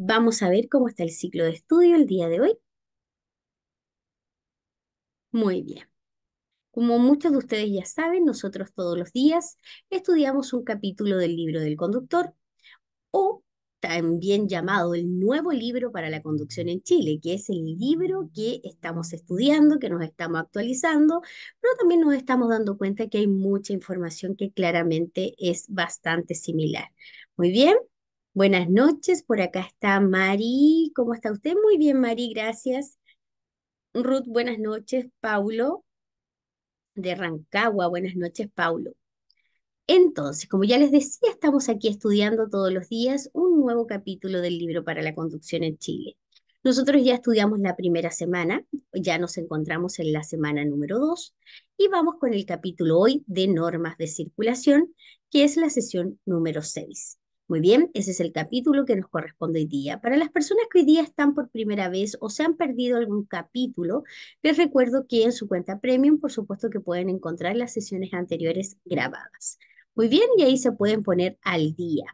Vamos a ver cómo está el ciclo de estudio el día de hoy. Muy bien. Como muchos de ustedes ya saben, nosotros todos los días estudiamos un capítulo del libro del conductor o también llamado el nuevo libro para la conducción en Chile, que es el libro que estamos estudiando, que nos estamos actualizando, pero también nos estamos dando cuenta que hay mucha información que claramente es bastante similar. Muy bien, Buenas noches, por acá está Mari. ¿Cómo está usted? Muy bien, Mari, gracias. Ruth, buenas noches. Paulo de Rancagua, buenas noches, Paulo. Entonces, como ya les decía, estamos aquí estudiando todos los días un nuevo capítulo del libro para la conducción en Chile. Nosotros ya estudiamos la primera semana, ya nos encontramos en la semana número dos y vamos con el capítulo hoy de normas de circulación, que es la sesión número seis. Muy bien, ese es el capítulo que nos corresponde hoy día. Para las personas que hoy día están por primera vez o se han perdido algún capítulo, les recuerdo que en su cuenta premium, por supuesto que pueden encontrar las sesiones anteriores grabadas. Muy bien, y ahí se pueden poner al día.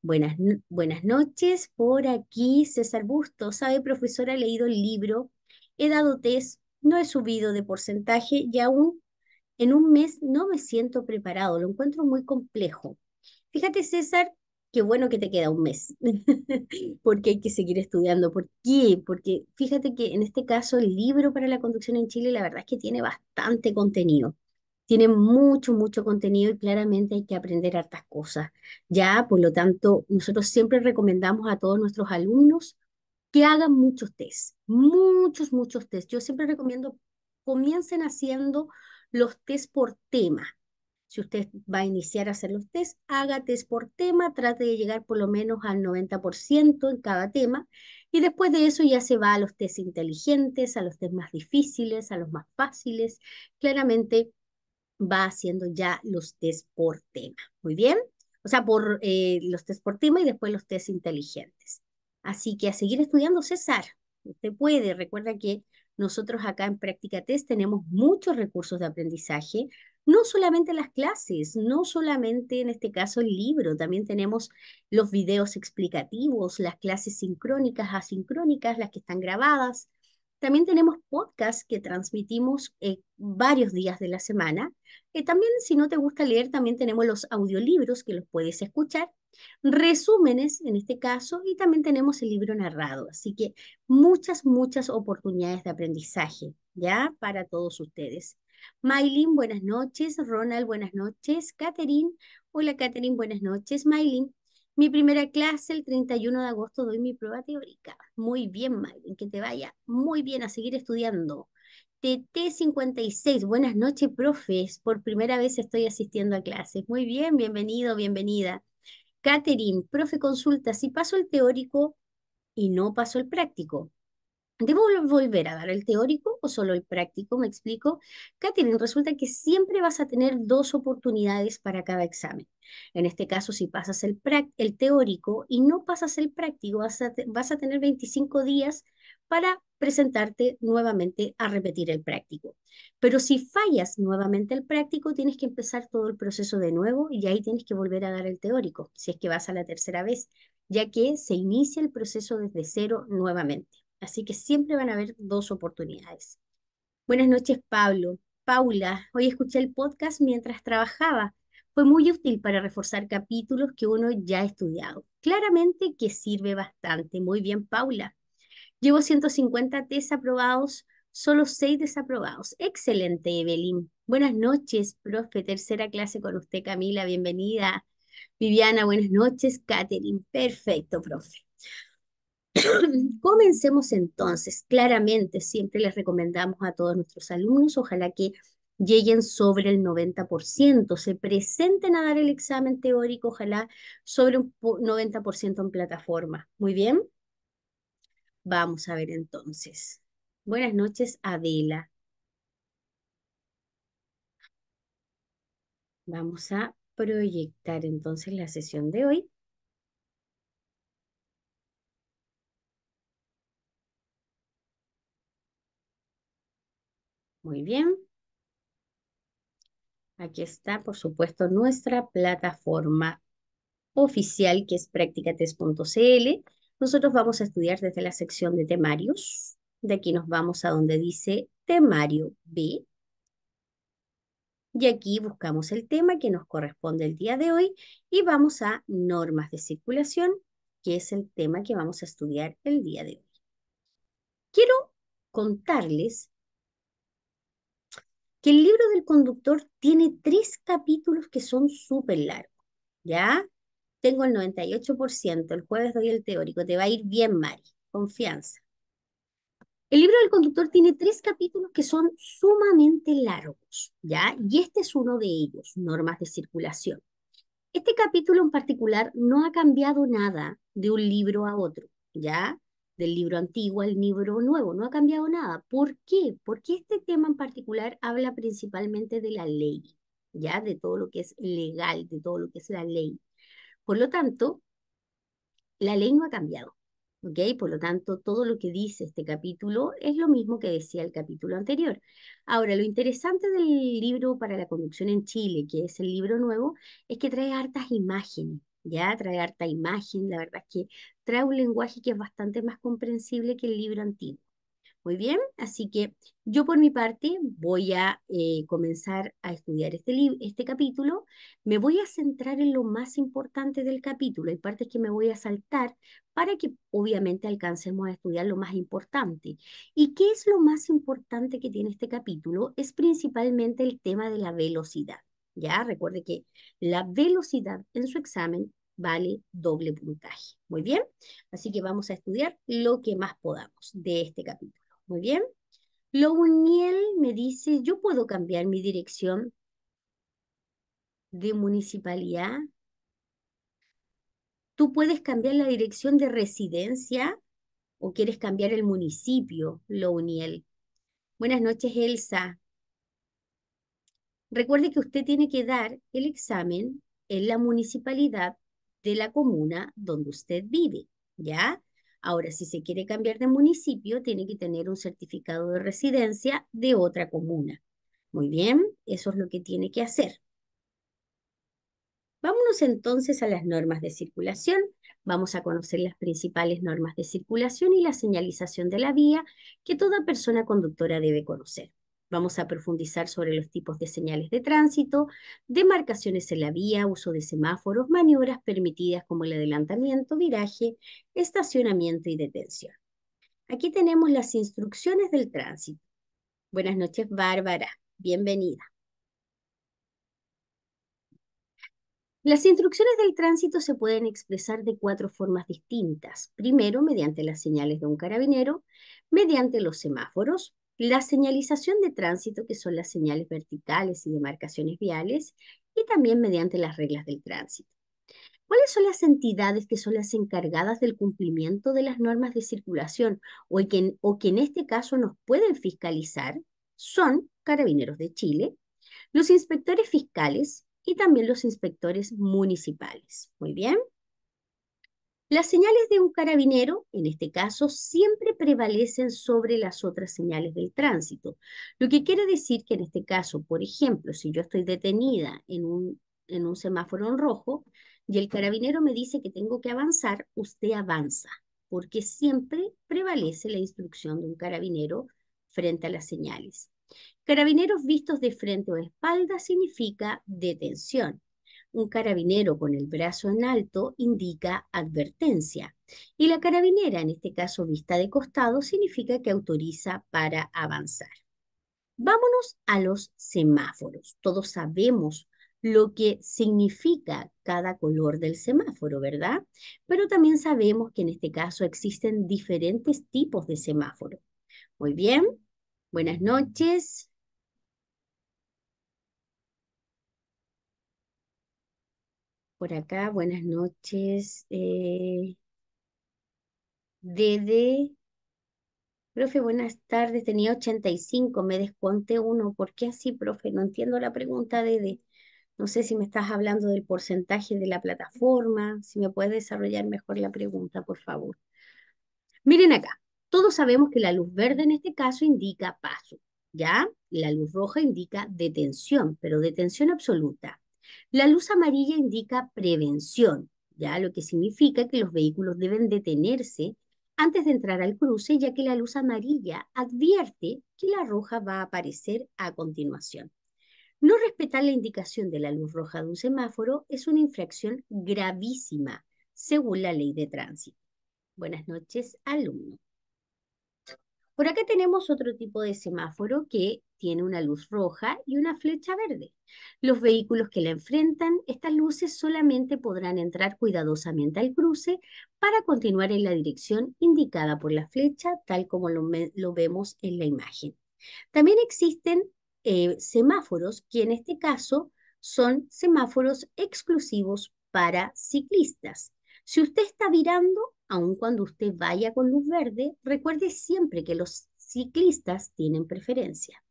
Buenas, buenas noches, por aquí César Busto. ¿Sabe, profesora? He leído el libro, he dado test, no he subido de porcentaje y aún en un mes no me siento preparado, lo encuentro muy complejo. Fíjate, César, qué bueno que te queda un mes, porque hay que seguir estudiando. ¿Por qué? Porque fíjate que en este caso el libro para la conducción en Chile, la verdad es que tiene bastante contenido. Tiene mucho, mucho contenido y claramente hay que aprender hartas cosas. Ya, por lo tanto, nosotros siempre recomendamos a todos nuestros alumnos que hagan muchos test, muchos, muchos test. Yo siempre recomiendo comiencen haciendo los test por tema. Si usted va a iniciar a hacer los test, haga test por tema, trate de llegar por lo menos al 90% en cada tema y después de eso ya se va a los test inteligentes, a los test más difíciles, a los más fáciles. Claramente va haciendo ya los test por tema. Muy bien. O sea, por eh, los test por tema y después los test inteligentes. Así que a seguir estudiando, César. Usted puede. Recuerda que nosotros acá en Práctica Test tenemos muchos recursos de aprendizaje no solamente las clases, no solamente en este caso el libro, también tenemos los videos explicativos, las clases sincrónicas, asincrónicas, las que están grabadas, también tenemos podcasts que transmitimos eh, varios días de la semana. que eh, también, si no te gusta leer, también tenemos los audiolibros que los puedes escuchar, resúmenes en este caso, y también tenemos el libro narrado. Así que muchas, muchas oportunidades de aprendizaje, ¿ya? Para todos ustedes. Maylin, buenas noches. Ronald, buenas noches. Catherine, hola Catherine, buenas noches. Maylin, mi primera clase el 31 de agosto, doy mi prueba teórica. Muy bien, Marvin, que te vaya muy bien a seguir estudiando. TT56, buenas noches, profes. Por primera vez estoy asistiendo a clases. Muy bien, bienvenido, bienvenida. Catherine, profe, consulta, si paso el teórico y no paso el práctico, ¿Debo volver a dar el teórico o solo el práctico? ¿Me explico? Catherine, resulta que siempre vas a tener dos oportunidades para cada examen. En este caso, si pasas el, teórico y no pasas el práctico, vas a, vas a tener 25 días para presentarte nuevamente a repetir el práctico. Pero si fallas nuevamente el práctico, tienes que empezar todo el proceso de nuevo y ahí tienes que volver a dar el teórico, si es que vas a la tercera vez, ya que se inicia el proceso desde cero nuevamente. Así que siempre van a haber dos oportunidades. Buenas noches, Pablo. Paula, hoy escuché el podcast mientras trabajaba. Fue muy útil para reforzar capítulos que uno ya ha estudiado. Claramente que sirve bastante. Muy bien, Paula. Llevo 150 test aprobados, solo 6 desaprobados. Excelente, Evelyn. Buenas noches, profe. Tercera clase con usted, Camila. Bienvenida. Viviana, buenas noches. Catherine, perfecto, profe. Comencemos entonces. Claramente, siempre les recomendamos a todos nuestros alumnos, ojalá que lleguen sobre el 90%, se presenten a dar el examen teórico, ojalá sobre un 90% en plataforma. Muy bien. Vamos a ver entonces. Buenas noches, Adela. Vamos a proyectar entonces la sesión de hoy. Muy bien. Aquí está, por supuesto, nuestra plataforma oficial que es practicates.cl. Nosotros vamos a estudiar desde la sección de temarios. De aquí nos vamos a donde dice temario B. Y aquí buscamos el tema que nos corresponde el día de hoy y vamos a normas de circulación, que es el tema que vamos a estudiar el día de hoy. Quiero contarles que el libro del conductor tiene tres capítulos que son súper largos, ¿ya? Tengo el 98%, el jueves doy el teórico, te va a ir bien, Mari, confianza. El libro del conductor tiene tres capítulos que son sumamente largos, ¿ya? Y este es uno de ellos, normas de circulación. Este capítulo en particular no ha cambiado nada de un libro a otro, ¿ya? del libro antiguo al libro nuevo, no ha cambiado nada. ¿Por qué? Porque este tema en particular habla principalmente de la ley, ya de todo lo que es legal, de todo lo que es la ley. Por lo tanto, la ley no ha cambiado. Por lo tanto, todo lo que dice este capítulo es lo mismo que decía el capítulo anterior. Ahora, lo interesante del libro para la conducción en Chile, que es el libro nuevo, es que trae hartas imágenes, ya trae harta imagen, la verdad es que trae un lenguaje que es bastante más comprensible que el libro antiguo. Muy bien, así que yo por mi parte voy a eh, comenzar a estudiar este, este capítulo. Me voy a centrar en lo más importante del capítulo. Hay partes que me voy a saltar para que obviamente alcancemos a estudiar lo más importante. ¿Y qué es lo más importante que tiene este capítulo? Es principalmente el tema de la velocidad. Ya, recuerde que la velocidad en su examen vale doble puntaje. Muy bien, así que vamos a estudiar lo que más podamos de este capítulo. Muy bien. Louniel me dice, ¿yo puedo cambiar mi dirección de municipalidad? ¿Tú puedes cambiar la dirección de residencia o quieres cambiar el municipio, Louniel? Buenas noches, Elsa. Recuerde que usted tiene que dar el examen en la municipalidad de la comuna donde usted vive, ¿ya? Ahora, si se quiere cambiar de municipio, tiene que tener un certificado de residencia de otra comuna. Muy bien, eso es lo que tiene que hacer. Vámonos entonces a las normas de circulación. Vamos a conocer las principales normas de circulación y la señalización de la vía que toda persona conductora debe conocer. Vamos a profundizar sobre los tipos de señales de tránsito, demarcaciones en la vía, uso de semáforos, maniobras permitidas como el adelantamiento, viraje, estacionamiento y detención. Aquí tenemos las instrucciones del tránsito. Buenas noches, Bárbara. Bienvenida. Las instrucciones del tránsito se pueden expresar de cuatro formas distintas. Primero, mediante las señales de un carabinero, mediante los semáforos, la señalización de tránsito, que son las señales verticales y demarcaciones viales, y también mediante las reglas del tránsito. ¿Cuáles son las entidades que son las encargadas del cumplimiento de las normas de circulación o, que, o que en este caso nos pueden fiscalizar? Son Carabineros de Chile, los inspectores fiscales y también los inspectores municipales. Muy bien. Las señales de un carabinero, en este caso, siempre prevalecen sobre las otras señales del tránsito, lo que quiere decir que en este caso, por ejemplo, si yo estoy detenida en un, en un semáforo en rojo y el carabinero me dice que tengo que avanzar, usted avanza, porque siempre prevalece la instrucción de un carabinero frente a las señales. Carabineros vistos de frente o de espalda significa detención un carabinero con el brazo en alto indica advertencia y la carabinera, en este caso vista de costado, significa que autoriza para avanzar. Vámonos a los semáforos. Todos sabemos lo que significa cada color del semáforo, ¿verdad? Pero también sabemos que en este caso existen diferentes tipos de semáforo. Muy bien, buenas noches. por acá. Buenas noches. Eh, Dede. Profe, buenas tardes. Tenía 85, me desconté uno. ¿Por qué así, profe? No entiendo la pregunta, Dede. No sé si me estás hablando del porcentaje de la plataforma, si me puedes desarrollar mejor la pregunta, por favor. Miren acá, todos sabemos que la luz verde en este caso indica paso, ¿ya? La luz roja indica detención, pero detención absoluta. La luz amarilla indica prevención, ya lo que significa que los vehículos deben detenerse antes de entrar al cruce, ya que la luz amarilla advierte que la roja va a aparecer a continuación. No respetar la indicación de la luz roja de un semáforo es una infracción gravísima, según la ley de tránsito. Buenas noches, alumnos. Por acá tenemos otro tipo de semáforo que tiene una luz roja y una flecha verde. Los vehículos que la enfrentan, estas luces solamente podrán entrar cuidadosamente al cruce para continuar en la dirección indicada por la flecha, tal como lo, vemos en la imagen. También existen eh, semáforos que en este caso son semáforos exclusivos para ciclistas. Si usted está virando, aun cuando usted vaya con luz verde, recuerde siempre que los ciclistas tienen preferencia.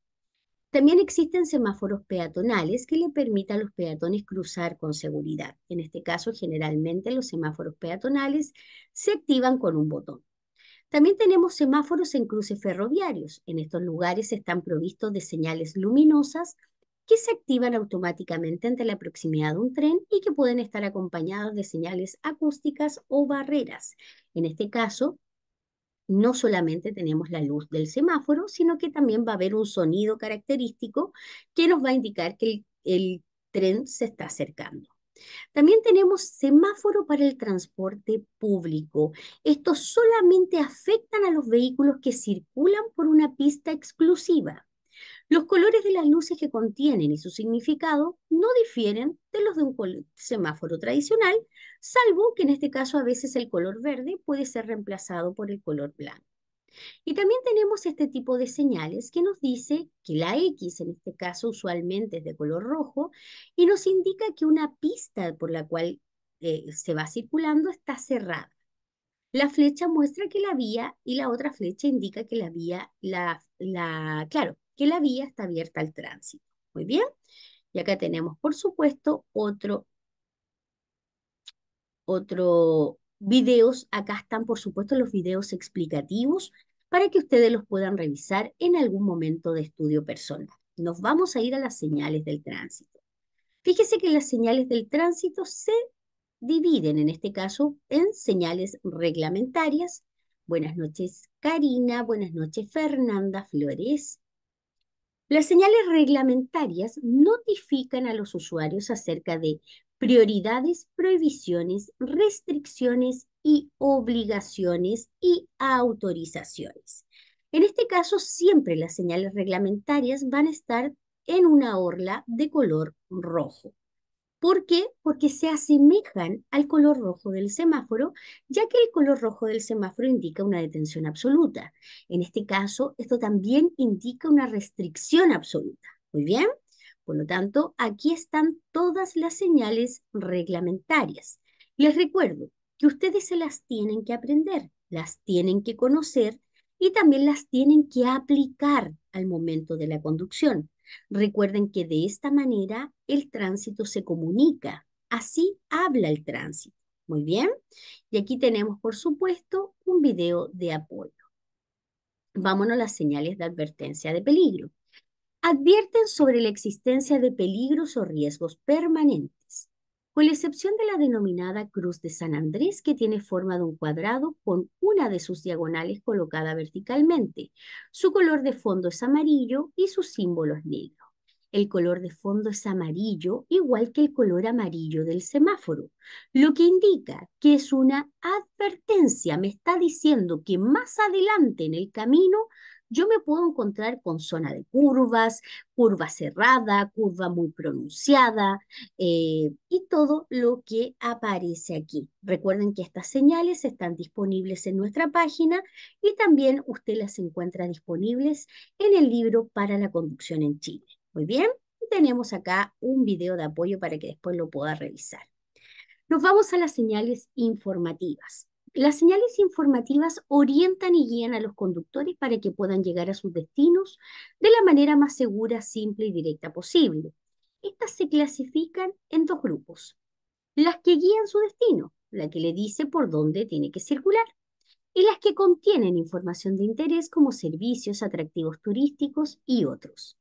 También existen semáforos peatonales que le permitan a los peatones cruzar con seguridad. En este caso, generalmente los semáforos peatonales se activan con un botón. También tenemos semáforos en cruces ferroviarios. En estos lugares están provistos de señales luminosas que se activan automáticamente ante la proximidad de un tren y que pueden estar acompañados de señales acústicas o barreras. En este caso, no solamente tenemos la luz del semáforo, sino que también va a haber un sonido característico que nos va a indicar que el, el tren se está acercando. También tenemos semáforo para el transporte público. Estos solamente afectan a los vehículos que circulan por una pista exclusiva. Los colores de las luces que contienen y su significado no difieren de los de un semáforo tradicional, salvo que en este caso a veces el color verde puede ser reemplazado por el color blanco. Y también tenemos este tipo de señales que nos dice que la X, en este caso usualmente es de color rojo, y nos indica que una pista por la cual eh, se va circulando está cerrada. La flecha muestra que la vía y la otra flecha indica que la vía, la, la, claro, que la vía está abierta al tránsito. Muy bien. Y acá tenemos, por supuesto, otro, otro videos. Acá están, por supuesto, los videos explicativos para que ustedes los puedan revisar en algún momento de estudio personal. Nos vamos a ir a las señales del tránsito. Fíjese que las señales del tránsito se dividen, en este caso, en señales reglamentarias. Buenas noches, Karina. Buenas noches, Fernanda Flores. Las señales reglamentarias notifican a los usuarios acerca de prioridades, prohibiciones, restricciones y obligaciones y autorizaciones. En este caso, siempre las señales reglamentarias van a estar en una orla de color rojo. ¿Por qué? Porque se asemejan al color rojo del semáforo, ya que el color rojo del semáforo indica una detención absoluta. En este caso, esto también indica una restricción absoluta. Muy bien. Por lo tanto, aquí están todas las señales reglamentarias. y Les recuerdo que ustedes se las tienen que aprender, las tienen que conocer y también las tienen que aplicar al momento de la conducción. Recuerden que de esta manera el tránsito se comunica, así habla el tránsito. Muy bien, y aquí tenemos por supuesto un video de apoyo. Vámonos a las señales de advertencia de peligro. Advierten sobre la existencia de peligros o riesgos permanentes con la excepción de la denominada Cruz de San Andrés, que tiene forma de un cuadrado con una de sus diagonales colocada verticalmente. Su color de fondo es amarillo y su símbolo es negro. El color de fondo es amarillo, igual que el color amarillo del semáforo, lo que indica que es una advertencia. Me está diciendo que más adelante en el camino yo me puedo encontrar con zona de curvas, curva cerrada, curva muy pronunciada eh, y todo lo que aparece aquí. Recuerden que estas señales están disponibles en nuestra página y también usted las encuentra disponibles en el libro para la conducción en Chile. Muy bien, tenemos acá un video de apoyo para que después lo pueda revisar. Nos vamos a las señales informativas. Las señales informativas orientan y guían a los conductores para que puedan llegar a sus destinos de la manera más segura, simple y directa posible. Estas se clasifican en dos grupos. Las que guían su destino, la que le dice por dónde tiene que circular, y las que contienen información de interés como servicios, atractivos turísticos y otros.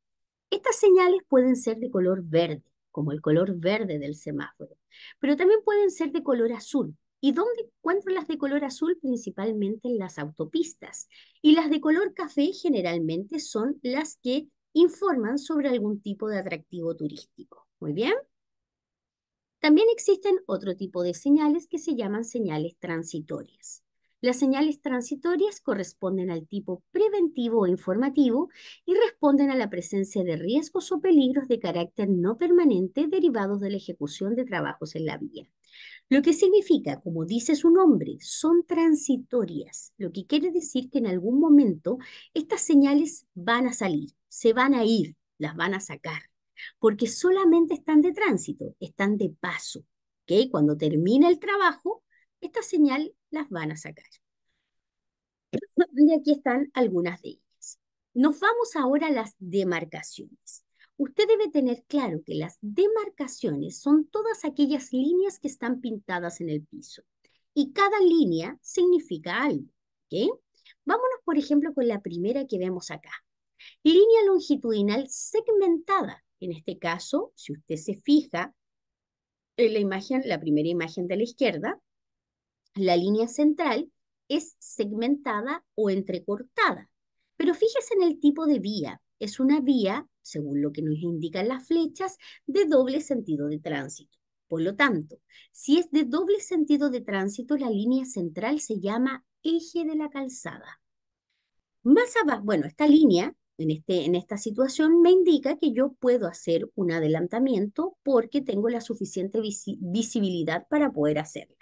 Estas señales pueden ser de color verde, como el color verde del semáforo, pero también pueden ser de color azul, ¿Y dónde encuentro las de color azul? Principalmente en las autopistas. Y las de color café generalmente son las que informan sobre algún tipo de atractivo turístico. Muy bien. También existen otro tipo de señales que se llaman señales transitorias. Las señales transitorias corresponden al tipo preventivo o informativo y responden a la presencia de riesgos o peligros de carácter no permanente derivados de la ejecución de trabajos en la vía. Lo que significa, como dice su nombre, son transitorias, lo que quiere decir que en algún momento estas señales van a salir, se van a ir, las van a sacar, porque solamente están de tránsito, están de paso. ¿okay? Cuando termina el trabajo, esta señal las van a sacar. Y aquí están algunas de ellas. Nos vamos ahora a las demarcaciones. Usted debe tener claro que las demarcaciones son todas aquellas líneas que están pintadas en el piso y cada línea significa algo. Vámonos, por ejemplo, con la primera que vemos acá. Línea longitudinal segmentada. En este caso, si usted se fija en la imagen, la primera imagen de la izquierda, la línea central es segmentada o entrecortada. Pero fíjese en el tipo de vía es una vía, según lo que nos indican las flechas, de doble sentido de tránsito. Por lo tanto, si es de doble sentido de tránsito, la línea central se llama eje de la calzada. Más abajo, bueno, esta línea en, este, en esta situación me indica que yo puedo hacer un adelantamiento porque tengo la suficiente visibilidad para poder hacerla.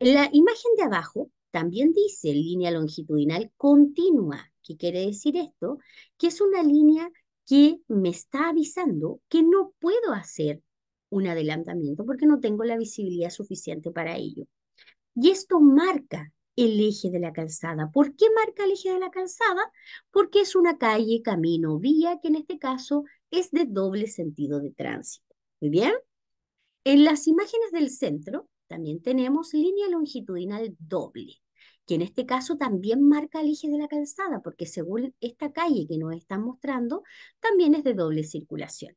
En la imagen de abajo también dice línea longitudinal continua. ¿Qué quiere decir esto? Que es una línea que me está avisando que no puedo hacer un adelantamiento porque no tengo la visibilidad suficiente para ello. Y esto marca el eje de la calzada. ¿Por qué marca el eje de la calzada? Porque es una calle, camino, vía, que en este caso es de doble sentido de tránsito. Muy bien. En las imágenes del centro también tenemos línea longitudinal doble que en este caso también marca el eje de la calzada, porque según esta calle que nos están mostrando, también es de doble circulación.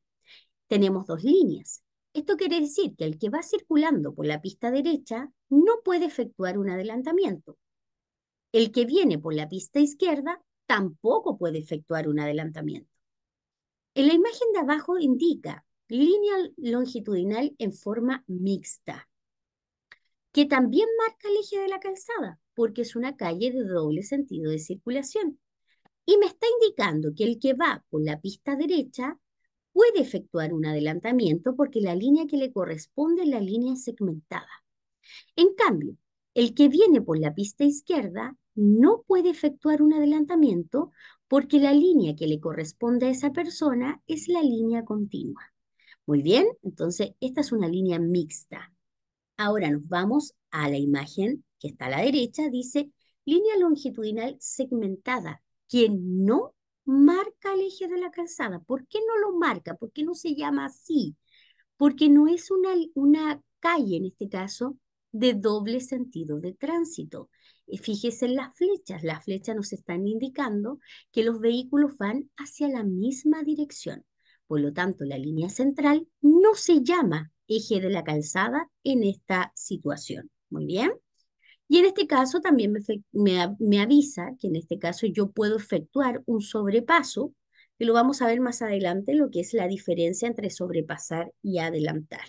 Tenemos dos líneas. Esto quiere decir que el que va circulando por la pista derecha no puede efectuar un adelantamiento. El que viene por la pista izquierda tampoco puede efectuar un adelantamiento. En la imagen de abajo indica línea longitudinal en forma mixta, que también marca el eje de la calzada, porque es una calle de doble sentido de circulación. Y me está indicando que el que va por la pista derecha puede efectuar un adelantamiento porque la línea que le corresponde es la línea segmentada. En cambio, el que viene por la pista izquierda no puede efectuar un adelantamiento porque la línea que le corresponde a esa persona es la línea continua. Muy bien, entonces esta es una línea mixta. Ahora nos vamos a la imagen que está a la derecha, dice línea longitudinal segmentada, que no marca el eje de la calzada. ¿Por qué no lo marca? ¿Por qué no se llama así? Porque no es una, una calle, en este caso, de doble sentido de tránsito. Eh, fíjese en las flechas. Las flechas nos están indicando que los vehículos van hacia la misma dirección. Por lo tanto, la línea central no se llama eje de la calzada en esta situación. Muy bien. Y en este caso también me, avisa que en este caso yo puedo efectuar un sobrepaso, que lo vamos a ver más adelante, lo que es la diferencia entre sobrepasar y adelantar.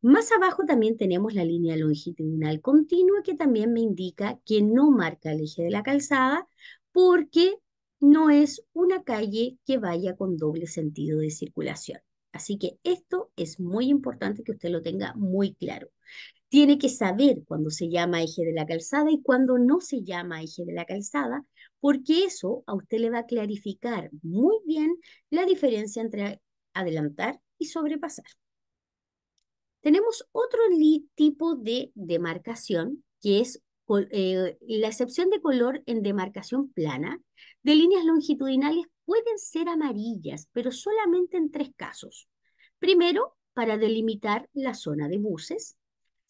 Más abajo también tenemos la línea longitudinal continua que también me indica que no marca el eje de la calzada porque no es una calle que vaya con doble sentido de circulación. Así que esto es muy importante que usted lo tenga muy claro tiene que saber cuándo se llama eje de la calzada y cuándo no se llama eje de la calzada, porque eso a usted le va a clarificar muy bien la diferencia entre adelantar y sobrepasar. Tenemos otro tipo de demarcación, que es eh, la excepción de color en demarcación plana de líneas longitudinales pueden ser amarillas, pero solamente en tres casos. Primero, para delimitar la zona de buses.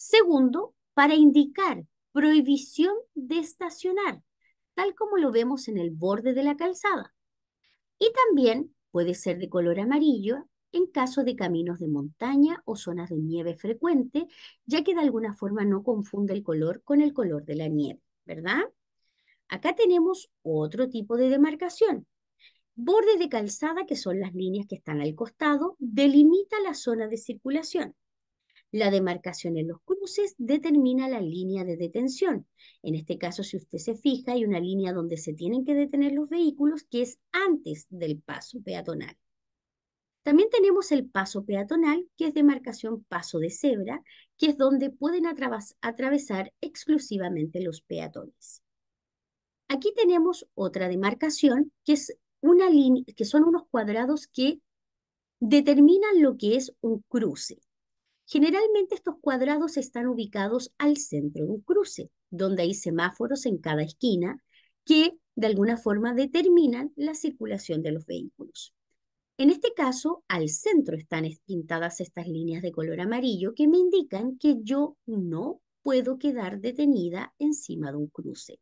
Segundo, para indicar prohibición de estacionar, tal como lo vemos en el borde de la calzada. Y también puede ser de color amarillo en caso de caminos de montaña o zonas de nieve frecuente, ya que de alguna forma no confunde el color con el color de la nieve, ¿verdad? Acá tenemos otro tipo de demarcación. Borde de calzada, que son las líneas que están al costado, delimita la zona de circulación. La demarcación en los cruces determina la línea de detención. En este caso, si usted se fija, hay una línea donde se tienen que detener los vehículos que es antes del paso peatonal. También tenemos el paso peatonal, que es demarcación paso de cebra, que es donde pueden atravesar exclusivamente los peatones. Aquí tenemos otra demarcación, que, es una que son unos cuadrados que determinan lo que es un cruce. Generalmente estos cuadrados están ubicados al centro de un cruce, donde hay semáforos en cada esquina que de alguna forma determinan la circulación de los vehículos. En este caso, al centro están pintadas estas líneas de color amarillo que me indican que yo no puedo quedar detenida encima de un cruce.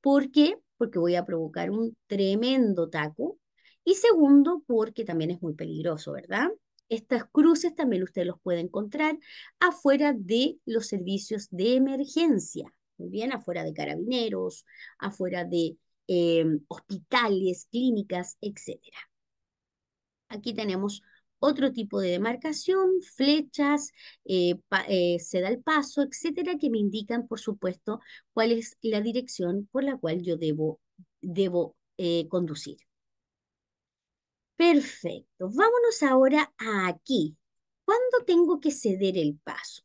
¿Por qué? Porque voy a provocar un tremendo taco. Y segundo, porque también es muy peligroso, ¿verdad? Estas cruces también usted los puede encontrar afuera de los servicios de emergencia, muy bien, afuera de carabineros, afuera de em, hospitales, clínicas, etc. Aquí tenemos otro tipo de demarcación, flechas, eh, eh, se da el paso, etcétera, que me indican, por supuesto, cuál es la dirección por la cual yo debo, debo eh, conducir. Perfecto. Vámonos ahora a aquí. ¿Cuándo tengo que ceder el paso?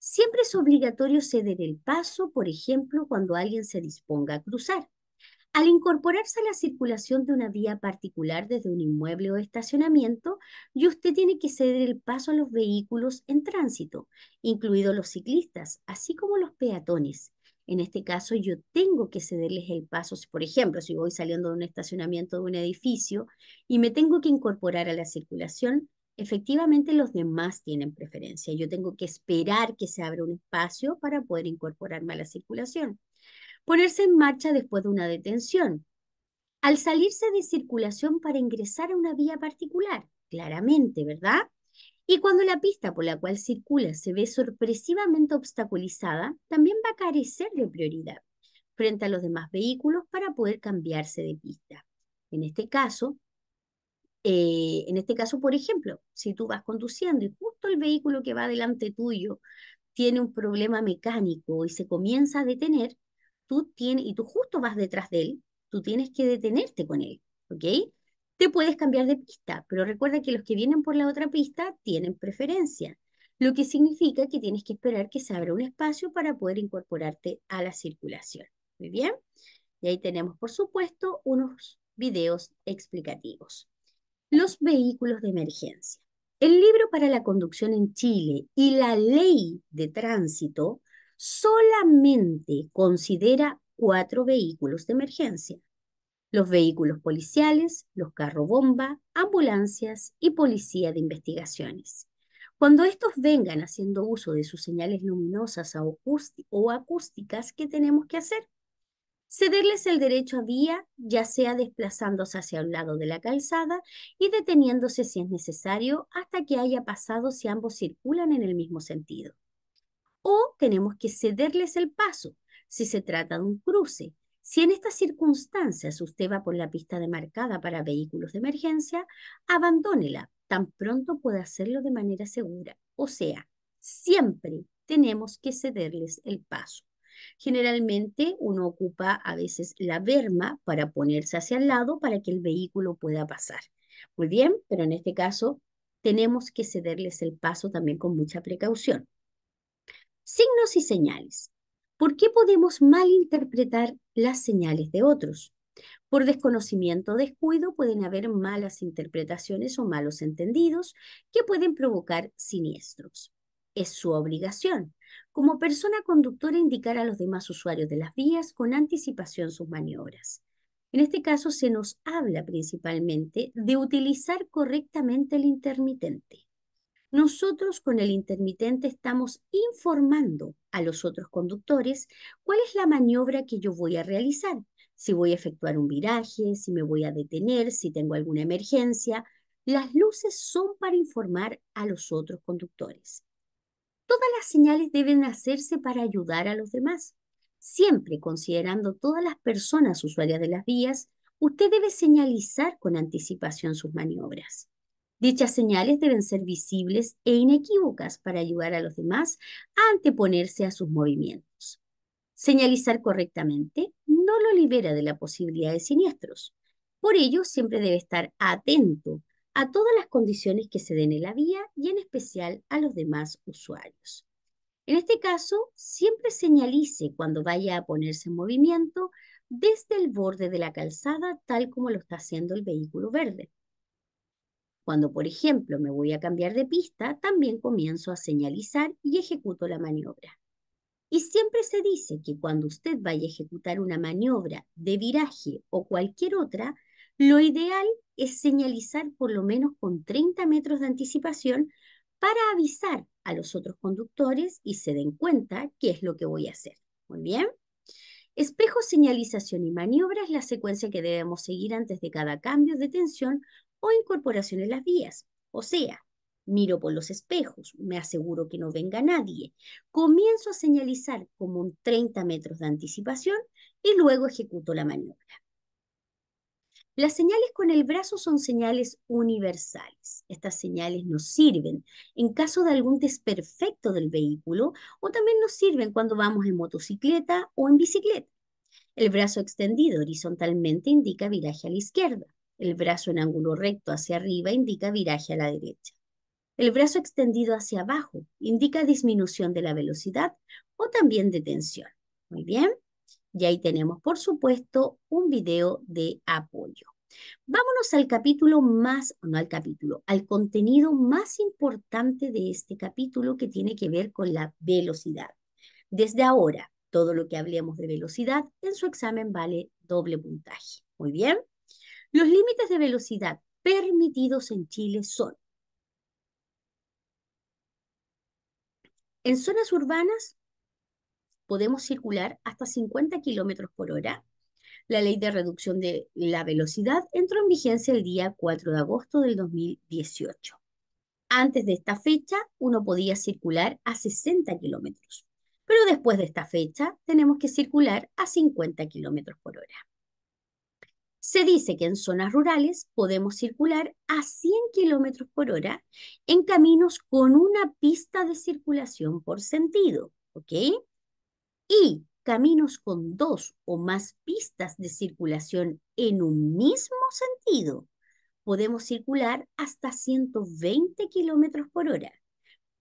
Siempre es obligatorio ceder el paso, por ejemplo, cuando alguien se disponga a cruzar. Al incorporarse a la circulación de una vía particular desde un inmueble o estacionamiento, usted tiene que ceder el paso a los vehículos en tránsito, incluidos los ciclistas, así como los peatones. En este caso, yo tengo que cederles el paso, por ejemplo, si voy saliendo de un estacionamiento de un edificio y me tengo que incorporar a la circulación, efectivamente los demás tienen preferencia. Yo tengo que esperar que se abra un espacio para poder incorporarme a la circulación. Ponerse en marcha después de una detención. Al salirse de circulación para ingresar a una vía particular, claramente, ¿verdad? Y cuando la pista por la cual circula se ve sorpresivamente obstaculizada, también va a carecer de prioridad frente a los demás vehículos para poder cambiarse de pista. En este caso, eh, en este caso, por ejemplo, si tú vas conduciendo y justo el vehículo que va delante tuyo tiene un problema mecánico y se comienza a detener, tú y tú justo vas detrás de él, tú tienes que detenerte con él, ¿ok? Te puedes cambiar de pista, pero recuerda que los que vienen por la otra pista tienen preferencia, lo que significa que tienes que esperar que se abra un espacio para poder incorporarte a la circulación. Muy bien. Y ahí tenemos, por supuesto, unos videos explicativos. Los vehículos de emergencia. El libro para la conducción en Chile y la ley de tránsito solamente considera cuatro vehículos de emergencia los vehículos policiales, los carro-bomba, ambulancias y policía de investigaciones. Cuando estos vengan haciendo uso de sus señales luminosas o acústicas, ¿qué tenemos que hacer? Cederles el derecho a vía, ya sea desplazándose hacia un lado de la calzada y deteniéndose si es necesario hasta que haya pasado si ambos circulan en el mismo sentido. O tenemos que cederles el paso si se trata de un cruce, si en estas circunstancias usted va por la pista demarcada para vehículos de emergencia, abandónela tan pronto pueda hacerlo de manera segura. O sea, siempre tenemos que cederles el paso. Generalmente uno ocupa a veces la berma para ponerse hacia el lado para que el vehículo pueda pasar. Muy bien, pero en este caso tenemos que cederles el paso también con mucha precaución. Signos y señales. ¿Por qué podemos malinterpretar las señales de otros? Por desconocimiento o descuido pueden haber malas interpretaciones o malos entendidos que pueden provocar siniestros. Es su obligación, como persona conductora, indicar a los demás usuarios de las vías con anticipación sus maniobras. En este caso se nos habla principalmente de utilizar correctamente el intermitente nosotros con el intermitente estamos informando a los otros conductores cuál es la maniobra que yo voy a realizar, si voy a efectuar un viraje, si me voy a detener, si tengo alguna emergencia. Las luces son para informar a los otros conductores. Todas las señales deben hacerse para ayudar a los demás. Siempre considerando todas las personas usuarias de las vías, usted debe señalizar con anticipación sus maniobras. Dichas señales deben ser visibles e inequívocas para ayudar a los demás a anteponerse a sus movimientos. Señalizar correctamente no lo libera de la posibilidad de siniestros. Por ello, siempre debe estar atento a todas las condiciones que se den en la vía y en especial a los demás usuarios. En este caso, siempre señalice cuando vaya a ponerse en movimiento desde el borde de la calzada, tal como lo está haciendo el vehículo verde. Cuando, por ejemplo, me voy a cambiar de pista, también comienzo a señalizar y ejecuto la maniobra. Y siempre se dice que cuando usted vaya a ejecutar una maniobra de viraje o cualquier otra, lo ideal es señalizar por lo menos con 30 metros de anticipación para avisar a los otros conductores y se den cuenta qué es lo que voy a hacer. Muy bien. Espejo, señalización y maniobra es la secuencia que debemos seguir antes de cada cambio de tensión o incorporación en las vías. O sea, miro por los espejos, me aseguro que no venga nadie, comienzo a señalizar como un 30 metros de anticipación y luego ejecuto la maniobra. Las señales con el brazo son señales universales. Estas señales nos sirven en caso de algún desperfecto del vehículo o también nos sirven cuando vamos en motocicleta o en bicicleta. El brazo extendido horizontalmente indica viraje a la izquierda. El brazo en ángulo recto hacia arriba indica viraje a la derecha. El brazo extendido hacia abajo indica disminución de la velocidad o también de tensión. Muy bien. Y ahí tenemos, por supuesto, un video de apoyo. Vámonos al capítulo más, no al capítulo, al contenido más importante de este capítulo que tiene que ver con la velocidad. Desde ahora, todo lo que hablemos de velocidad en su examen vale doble puntaje. Muy bien. Los límites de velocidad permitidos en Chile son En zonas urbanas podemos circular hasta 50 kilómetros por hora. La ley de reducción de la velocidad entró en vigencia el día 4 de agosto del 2018. Antes de esta fecha, uno podía circular a 60 kilómetros, pero después de esta fecha tenemos que circular a 50 kilómetros por hora. Se dice que en zonas rurales podemos circular a 100 kilómetros por hora en caminos con una pista de circulación por sentido, ¿ok? Y caminos con dos o más pistas de circulación en un mismo sentido, podemos circular hasta 120 kilómetros por hora.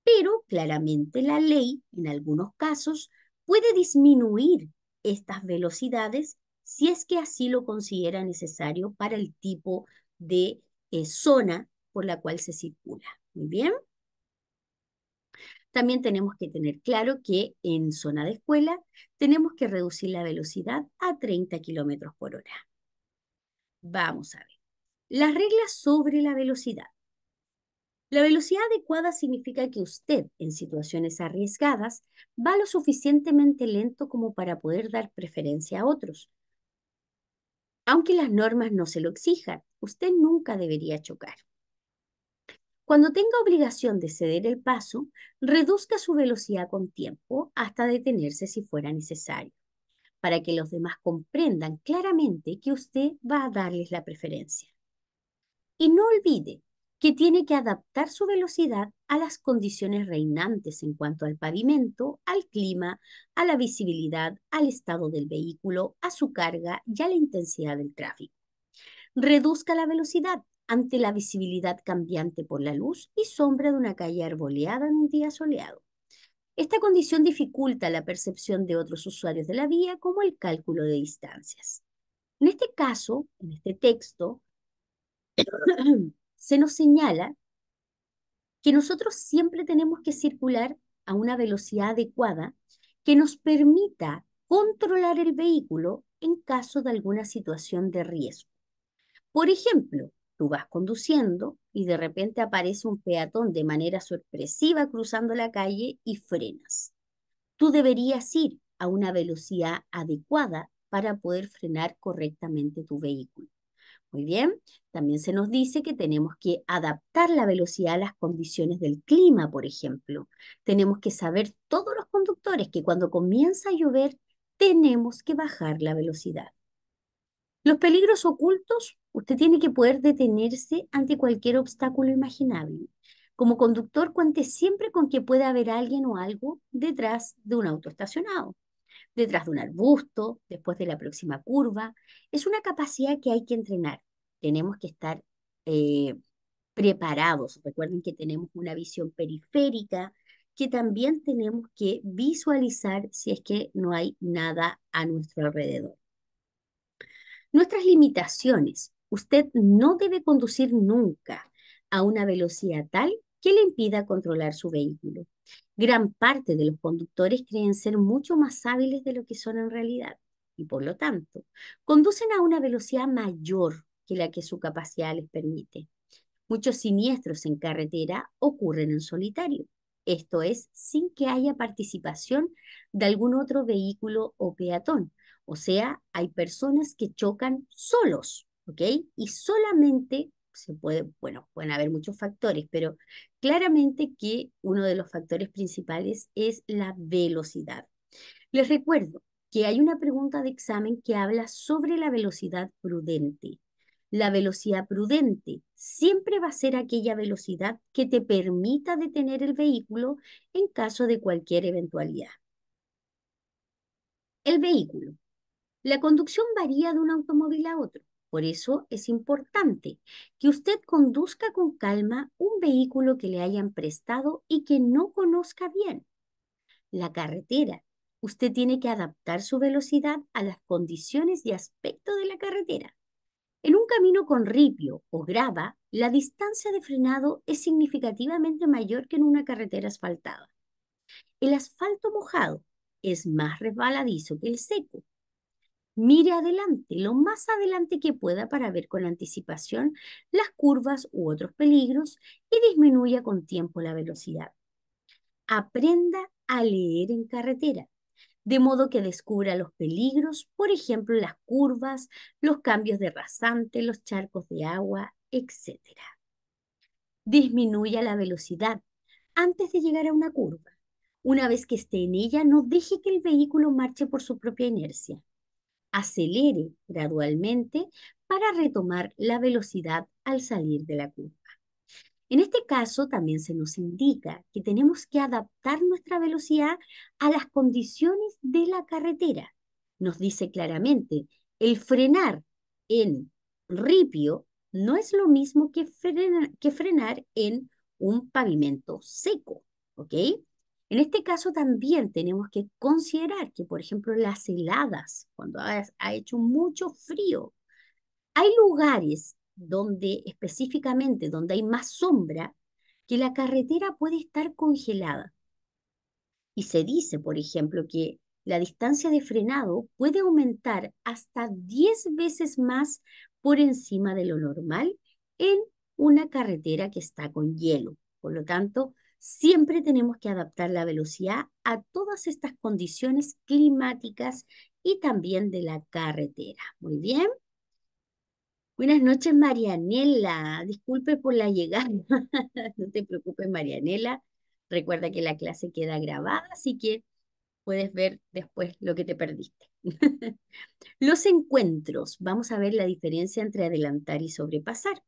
Pero claramente la ley, en algunos casos, puede disminuir estas velocidades si es que así lo considera necesario para el tipo de eh, zona por la cual se circula. Muy bien. También tenemos que tener claro que en zona de escuela tenemos que reducir la velocidad a 30 kilómetros por hora. Vamos a ver. Las reglas sobre la velocidad. La velocidad adecuada significa que usted, en situaciones arriesgadas, va lo suficientemente lento como para poder dar preferencia a otros, aunque las normas no se lo exijan. Usted nunca debería chocar. Cuando tenga obligación de ceder el paso, reduzca su velocidad con tiempo hasta detenerse si fuera necesario, para que los demás comprendan claramente que usted va a darles la preferencia. Y no olvide que tiene que adaptar su velocidad a las condiciones reinantes en cuanto al pavimento, al clima, a la visibilidad, al estado del vehículo, a su carga y a la intensidad del tráfico. Reduzca la velocidad ante la visibilidad cambiante por la luz y sombra de una calle arboleada en un día soleado. Esta condición dificulta la percepción de otros usuarios de la vía como el cálculo de distancias. En este caso, en este texto, se nos señala que nosotros siempre tenemos que circular a una velocidad adecuada que nos permita controlar el vehículo en caso de alguna situación de riesgo. Por ejemplo, tú vas conduciendo y de repente aparece un peatón de manera sorpresiva cruzando la calle y frenas. Tú deberías ir a una velocidad adecuada para poder frenar correctamente tu vehículo. Muy bien, también se nos dice que tenemos que adaptar la velocidad a las condiciones del clima, por ejemplo. Tenemos que saber todos los conductores que cuando comienza a llover tenemos que bajar la velocidad. Los peligros ocultos, usted tiene que poder detenerse ante cualquier obstáculo imaginable. Como conductor, cuente siempre con que pueda haber alguien o algo detrás de un auto estacionado detrás de un arbusto, después de la próxima curva. Es una capacidad que hay que entrenar. Tenemos que estar eh, preparados. Recuerden que tenemos una visión periférica, que también tenemos que visualizar si es que no hay nada a nuestro alrededor. Nuestras limitaciones. Usted no debe conducir nunca a una velocidad tal que le impida controlar su vehículo. Gran parte de los conductores creen ser mucho más hábiles de lo que son en realidad y por lo tanto conducen a una velocidad mayor que la que su capacidad les permite. Muchos siniestros en carretera ocurren en solitario, esto es, sin que haya participación de algún otro vehículo o peatón. O sea, hay personas que chocan solos, ¿ok? Y solamente puede, bueno, pueden haber muchos factores, pero claramente que uno de los factores principales es la velocidad. Les recuerdo que hay una pregunta de examen que habla sobre la velocidad prudente. La velocidad prudente siempre va a ser aquella velocidad que te permita detener el vehículo en caso de cualquier eventualidad. El vehículo. La conducción varía de un automóvil a otro. Por eso es importante que usted conduzca con calma un vehículo que le hayan prestado y que no conozca bien. La carretera. Usted tiene que adaptar su velocidad a las condiciones y aspecto de la carretera. En un camino con ripio o grava, la distancia de frenado es significativamente mayor que en una carretera asfaltada. El asfalto mojado es más resbaladizo que el seco Mire adelante, lo más adelante que pueda para ver con anticipación las curvas u otros peligros y disminuya con tiempo la velocidad. Aprenda a leer en carretera, de modo que descubra los peligros, por ejemplo, las curvas, los cambios de rasante, los charcos de agua, etc. Disminuya la velocidad antes de llegar a una curva. Una vez que esté en ella, no deje que el vehículo marche por su propia inercia acelere gradualmente para retomar la velocidad al salir de la curva. En este caso también se nos indica que tenemos que adaptar nuestra velocidad a las condiciones de la carretera. Nos dice claramente, el frenar en ripio no es lo mismo que, que frenar en un pavimento seco, ¿ok? En este caso también tenemos que considerar que, por ejemplo, las heladas, cuando ha, hecho mucho frío, hay lugares donde específicamente, donde hay más sombra, que la carretera puede estar congelada. Y se dice, por ejemplo, que la distancia de frenado puede aumentar hasta 10 veces más por encima de lo normal en una carretera que está con hielo. Por lo tanto, Siempre tenemos que adaptar la velocidad a todas estas condiciones climáticas y también de la carretera. Muy bien. Buenas noches, Marianela. Disculpe por la llegada. no te preocupes, Marianela. Recuerda que la clase queda grabada, así que puedes ver después lo que te perdiste. Los encuentros. Vamos a ver la diferencia entre adelantar y sobrepasar.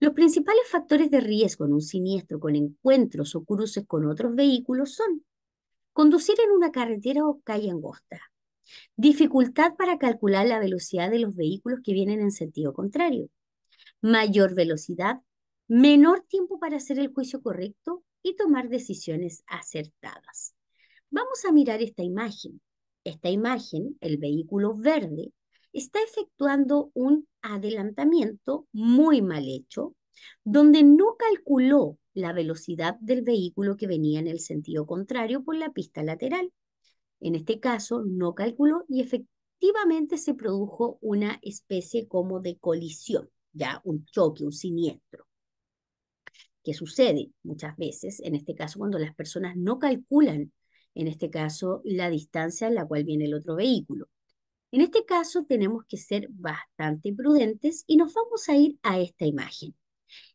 Los principales factores de riesgo en un siniestro con encuentros o cruces con otros vehículos son conducir en una carretera o calle angosta, dificultad para calcular la velocidad de los vehículos que vienen en sentido contrario, mayor velocidad, menor tiempo para hacer el juicio correcto y tomar decisiones acertadas. Vamos a mirar esta imagen. Esta imagen, el vehículo verde, está efectuando un adelantamiento muy mal hecho, donde no calculó la velocidad del vehículo que venía en el sentido contrario por la pista lateral. En este caso, no calculó y efectivamente se produjo una especie como de colisión, ya un choque, un siniestro que sucede muchas veces, en este caso cuando las personas no calculan, en este caso, la distancia en la cual viene el otro vehículo. En este caso tenemos que ser bastante prudentes y nos vamos a ir a esta imagen.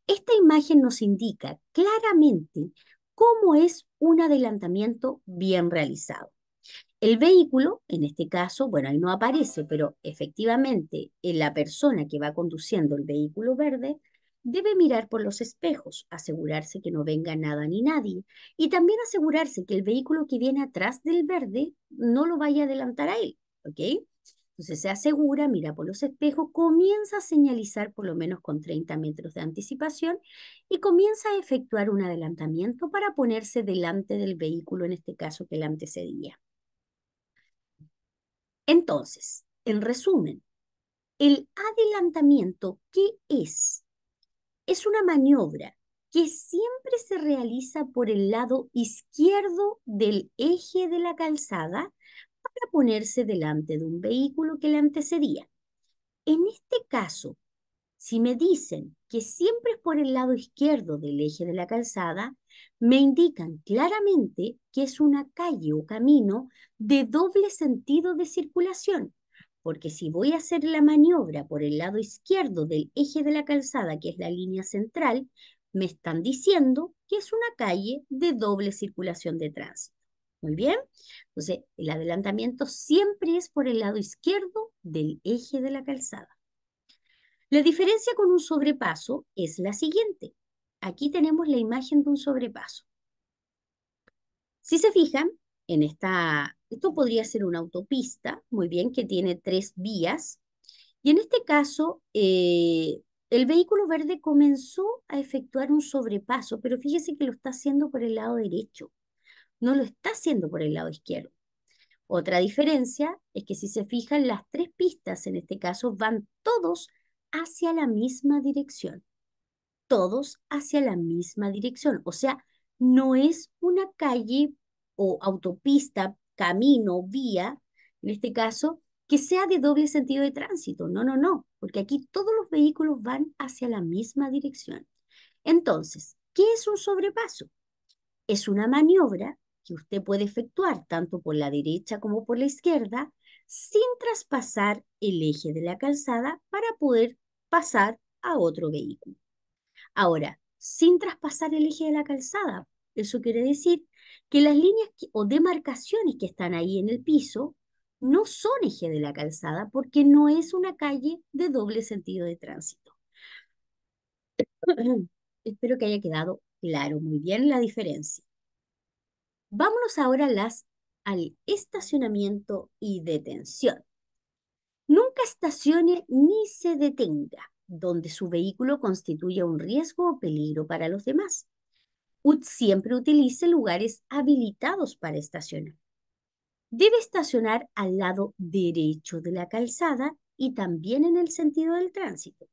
Esta imagen nos indica claramente cómo es un adelantamiento bien realizado. El vehículo, en este caso, bueno, ahí no aparece, pero efectivamente eh, la persona que va conduciendo el vehículo verde debe mirar por los espejos, asegurarse que no venga nada ni nadie, y también asegurarse que el vehículo que viene atrás del verde no lo vaya a adelantar a él, ¿ok? Entonces se asegura, mira por los espejos, comienza a señalizar por lo menos con 30 metros de anticipación y comienza a efectuar un adelantamiento para ponerse delante del vehículo, en este caso que le antecedía. Entonces, en resumen, el adelantamiento, ¿qué es? Es una maniobra que siempre se realiza por el lado izquierdo del eje de la calzada ponerse delante de un vehículo que le antecedía. En este caso, si me dicen que siempre es por el lado izquierdo del eje de la calzada, me indican claramente que es una calle o camino de doble sentido de circulación, porque si voy a hacer la maniobra por el lado izquierdo del eje de la calzada, que es la línea central, me están diciendo que es una calle de doble circulación de tránsito. Muy bien. Entonces, el adelantamiento siempre es por el lado izquierdo del eje de la calzada. La diferencia con un sobrepaso es la siguiente. Aquí tenemos la imagen de un sobrepaso. Si se fijan, en esta, esto podría ser una autopista, muy bien, que tiene tres vías. Y en este caso, eh, el vehículo verde comenzó a efectuar un sobrepaso, pero fíjese que lo está haciendo por el lado derecho no lo está haciendo por el lado izquierdo. Otra diferencia es que si se fijan, las tres pistas en este caso van todos hacia la misma dirección. Todos hacia la misma dirección. O sea, no es una calle o autopista, camino, vía, en este caso, que sea de doble sentido de tránsito. No, no, no, porque aquí todos los vehículos van hacia la misma dirección. Entonces, ¿qué es un sobrepaso? Es una maniobra que usted puede efectuar tanto por la derecha como por la izquierda sin traspasar el eje de la calzada para poder pasar a otro vehículo. Ahora, sin traspasar el eje de la calzada, eso quiere decir que las líneas o demarcaciones que están ahí en el piso no son eje de la calzada porque no es una calle de doble sentido de tránsito. Espero que haya quedado claro muy bien la diferencia. Vámonos ahora las, al estacionamiento y detención. Nunca estacione ni se detenga donde su vehículo constituya un riesgo o peligro para los demás. Ut siempre utilice lugares habilitados para estacionar. Debe estacionar al lado derecho de la calzada y también en el sentido del tránsito.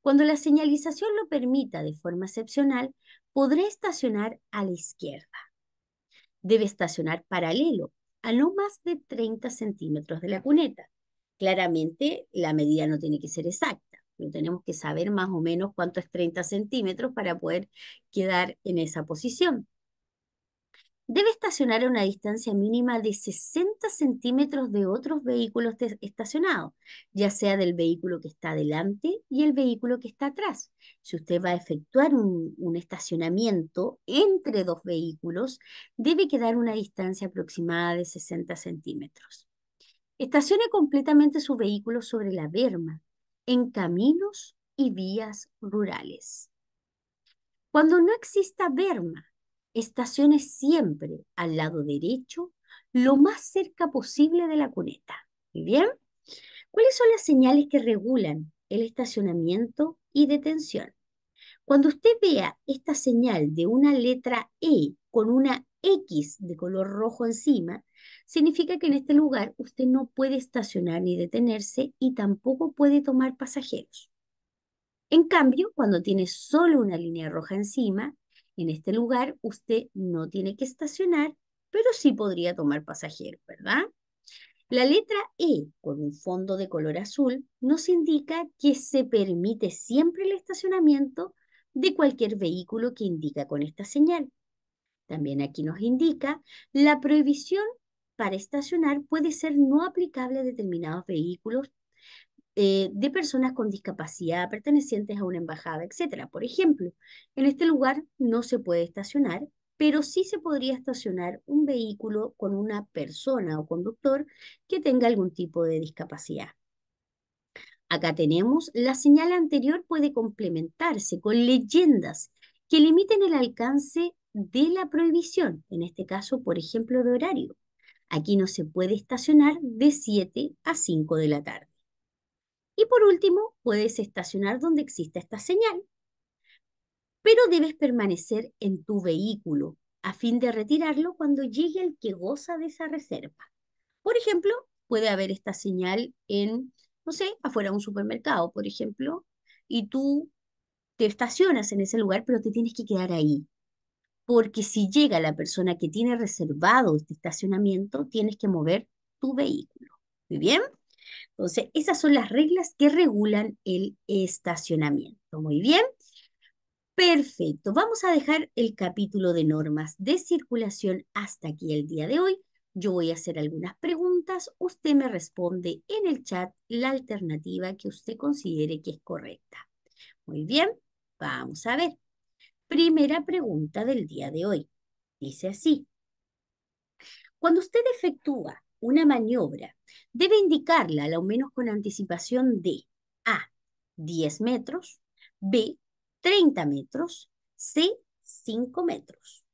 Cuando la señalización lo permita de forma excepcional, podrá estacionar a la izquierda debe estacionar paralelo a no más de 30 centímetros de la cuneta. Claramente la medida no tiene que ser exacta, pero tenemos que saber más o menos cuánto es 30 centímetros para poder quedar en esa posición debe estacionar a una distancia mínima de 60 centímetros de otros vehículos estacionados, ya sea del vehículo que está adelante y el vehículo que está atrás. Si usted va a efectuar un, estacionamiento entre dos vehículos, debe quedar una distancia aproximada de 60 centímetros. Estacione completamente su vehículo sobre la berma, en caminos y vías rurales. Cuando no exista berma, Estaciones siempre al lado derecho, lo más cerca posible de la cuneta. bien? ¿Cuáles son las señales que regulan el estacionamiento y detención? Cuando usted vea esta señal de una letra E con una X de color rojo encima, significa que en este lugar usted no puede estacionar ni detenerse y tampoco puede tomar pasajeros. En cambio, cuando tiene solo una línea roja encima, en este lugar usted no tiene que estacionar, pero sí podría tomar pasajero, ¿verdad? La letra E, con un fondo de color azul, nos indica que se permite siempre el estacionamiento de cualquier vehículo que indica con esta señal. También aquí nos indica la prohibición para estacionar puede ser no aplicable a determinados vehículos eh, de personas con discapacidad pertenecientes a una embajada, etc. Por ejemplo, en este lugar no se puede estacionar, pero sí se podría estacionar un vehículo con una persona o conductor que tenga algún tipo de discapacidad. Acá tenemos, la señal anterior puede complementarse con leyendas que limiten el alcance de la prohibición, en este caso, por ejemplo, de horario. Aquí no se puede estacionar de 7 a 5 de la tarde. Y por último, puedes estacionar donde exista esta señal, pero debes permanecer en tu vehículo a fin de retirarlo cuando llegue el que goza de esa reserva. Por ejemplo, puede haber esta señal en, no sé, afuera de un supermercado, por ejemplo, y tú te estacionas en ese lugar, pero te tienes que quedar ahí. Porque si llega la persona que tiene reservado este estacionamiento, tienes que mover tu vehículo. ¿Muy bien? Entonces, esas son las reglas que regulan el estacionamiento. Muy bien. Perfecto. Vamos a dejar el capítulo de normas de circulación hasta aquí el día de hoy. Yo voy a hacer algunas preguntas. Usted me responde en el chat la alternativa que usted considere que es correcta. Muy bien, vamos a ver. Primera pregunta del día de hoy. Dice así. Cuando usted efectúa una maniobra debe indicarla lo menos con anticipación de A, 10 metros, B, 30 metros, C, 5 metros.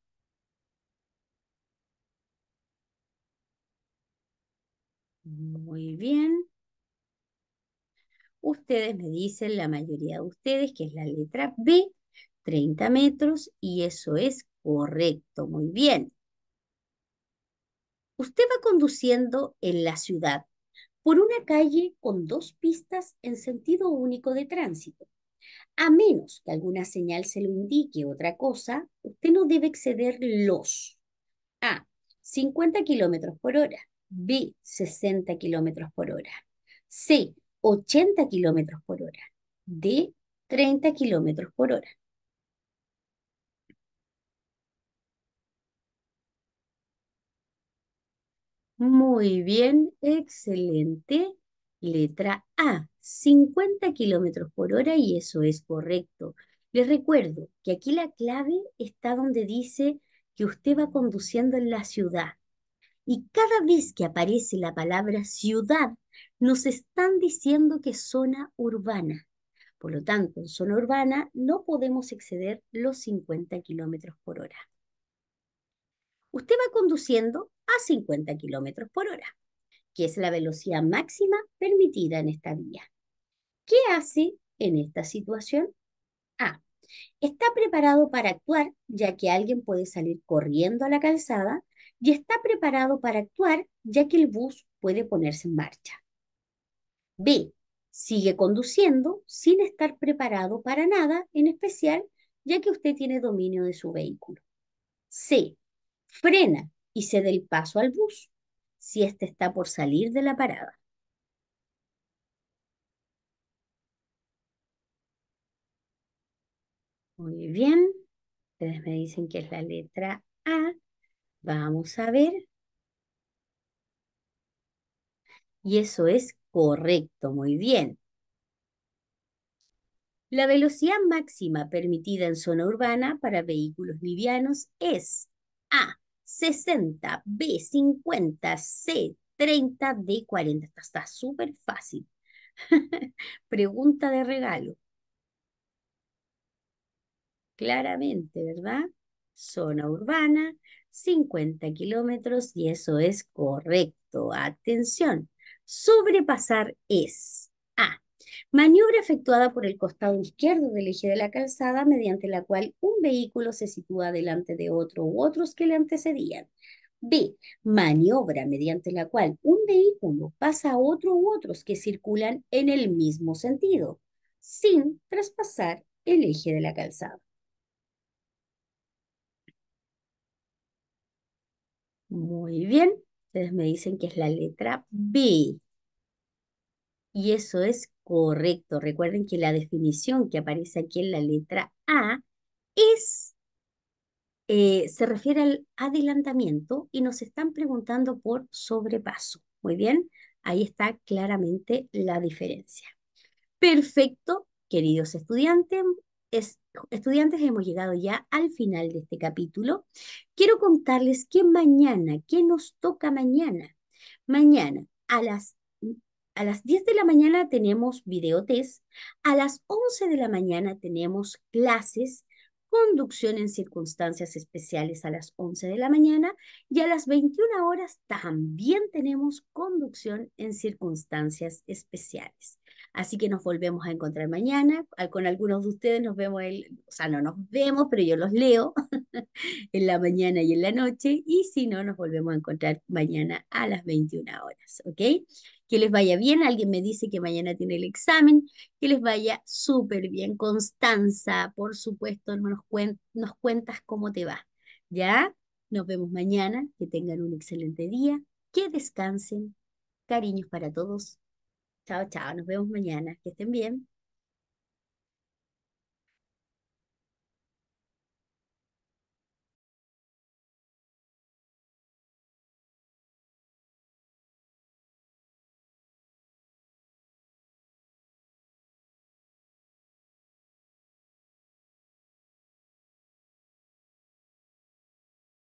Muy bien. Ustedes me dicen, la mayoría de ustedes, que es la letra B, 30 metros, y eso es correcto. Muy bien. Usted va conduciendo en la ciudad por una calle con dos pistas en sentido único de tránsito. A menos que alguna señal se lo indique otra cosa, usted no debe exceder los A. 50 kilómetros por hora. B. 60 kilómetros por hora. C. 80 kilómetros por hora. D. 30 kilómetros por hora. Muy bien, excelente. Letra A, 50 kilómetros por hora y eso es correcto. Les recuerdo que aquí la clave está donde dice que usted va conduciendo en la ciudad. Y cada vez que aparece la palabra ciudad, nos están diciendo que zona urbana. Por lo tanto, en zona urbana no podemos exceder los 50 kilómetros por hora. Usted va conduciendo a 50 km por hora, que es la velocidad máxima permitida en esta vía. ¿Qué hace en esta situación? A. Está preparado para actuar, ya que alguien puede salir corriendo a la calzada, y está preparado para actuar, ya que el bus puede ponerse en marcha. B. Sigue conduciendo sin estar preparado para nada, en especial ya que usted tiene dominio de su vehículo. C. Frena y se dé el paso al bus, si éste está por salir de la parada. Muy bien, ustedes me dicen que es la letra A. Vamos a ver. Y eso es correcto, muy bien. La velocidad máxima permitida en zona urbana para vehículos livianos es A, 60, B, 50, C, 30, D, 40. está súper fácil. Pregunta de regalo. Claramente, ¿verdad? Zona urbana, 50 kilómetros y eso es correcto. Atención, sobrepasar es Maniobra efectuada por el costado izquierdo del eje de la calzada mediante la cual un vehículo se sitúa delante de otro u otros que le antecedían. B. Maniobra mediante la cual un vehículo pasa a otro u otros que circulan en el mismo sentido, sin traspasar el eje de la calzada. Muy bien, ustedes me dicen que es la letra B. Y eso es Correcto. Recuerden que la definición que aparece aquí en la letra A es, eh, se refiere al adelantamiento y nos están preguntando por sobrepaso. Muy bien, ahí está claramente la diferencia. Perfecto, queridos estudiantes. estudiantes, hemos llegado ya al final de este capítulo. Quiero contarles que mañana, ¿qué nos toca mañana? Mañana a las a las 10 de la mañana tenemos videotest, a las 11 de la mañana tenemos clases, conducción en circunstancias especiales a las 11 de la mañana y a las 21 horas también tenemos conducción en circunstancias especiales. Así que nos volvemos a encontrar mañana. Con algunos de ustedes nos vemos, el, o sea, no nos vemos, pero yo los leo en la mañana y en la noche. Y si no, nos volvemos a encontrar mañana a las 21 horas, ¿ok? Que les vaya bien. Alguien me dice que mañana tiene el examen. Que les vaya súper bien. Constanza, por supuesto, nos, nos cuentas cómo te va. ¿Ya? Nos vemos mañana. Que tengan un excelente día. Que descansen. Cariños para todos. Chao, chao, nos vemos mañana. Que estén bien.